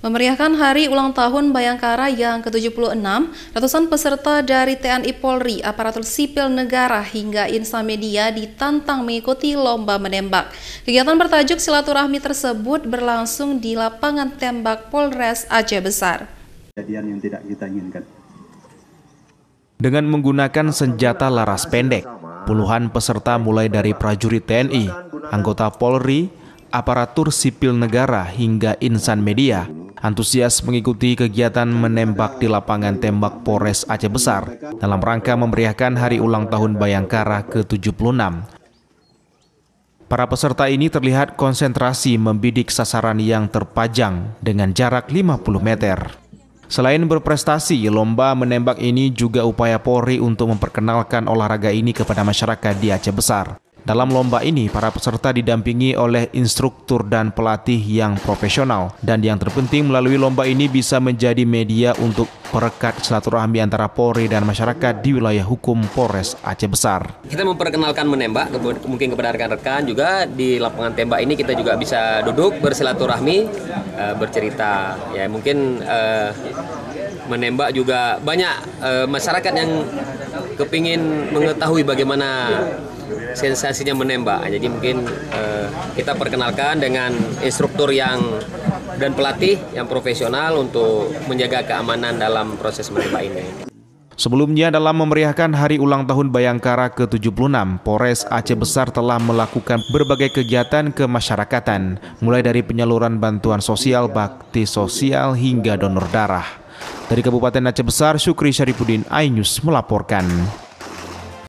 Memeriahkan hari ulang tahun Bayangkara yang ke-76, ratusan peserta dari TNI Polri, aparatur sipil negara hingga insan media ditantang mengikuti lomba menembak. Kegiatan bertajuk silaturahmi tersebut berlangsung di lapangan tembak Polres Aceh Besar. Kejadian yang tidak kita inginkan. Dengan menggunakan senjata laras pendek, puluhan peserta mulai dari prajurit TNI, anggota Polri, aparatur sipil negara hingga insan media antusias mengikuti kegiatan menembak di lapangan tembak Polres Aceh Besar dalam rangka memeriahkan hari ulang tahun Bayangkara ke-76. Para peserta ini terlihat konsentrasi membidik sasaran yang terpajang dengan jarak 50 meter. Selain berprestasi, lomba menembak ini juga upaya Polri untuk memperkenalkan olahraga ini kepada masyarakat di Aceh Besar. Dalam lomba ini, para peserta didampingi oleh instruktur dan pelatih yang profesional. Dan yang terpenting melalui lomba ini bisa menjadi media untuk perekat silaturahmi antara Polri dan masyarakat di wilayah hukum Polres Aceh Besar. Kita memperkenalkan menembak, mungkin kepada rekan-rekan juga di lapangan tembak ini kita juga bisa duduk bersilaturahmi, eh, bercerita. Ya mungkin eh, menembak juga banyak eh, masyarakat yang kepingin mengetahui bagaimana sensasinya menembak. Jadi mungkin kita perkenalkan dengan instruktur yang dan pelatih yang profesional untuk menjaga keamanan dalam proses menembak ini. Sebelumnya dalam memeriahkan hari ulang tahun Bayangkara ke-76, Polres Aceh Besar telah melakukan berbagai kegiatan kemasyarakatan, mulai dari penyaluran bantuan sosial, bakti sosial, hingga donor darah. Dari Kabupaten Aceh Besar, Syukri Syaripudin, iNews melaporkan.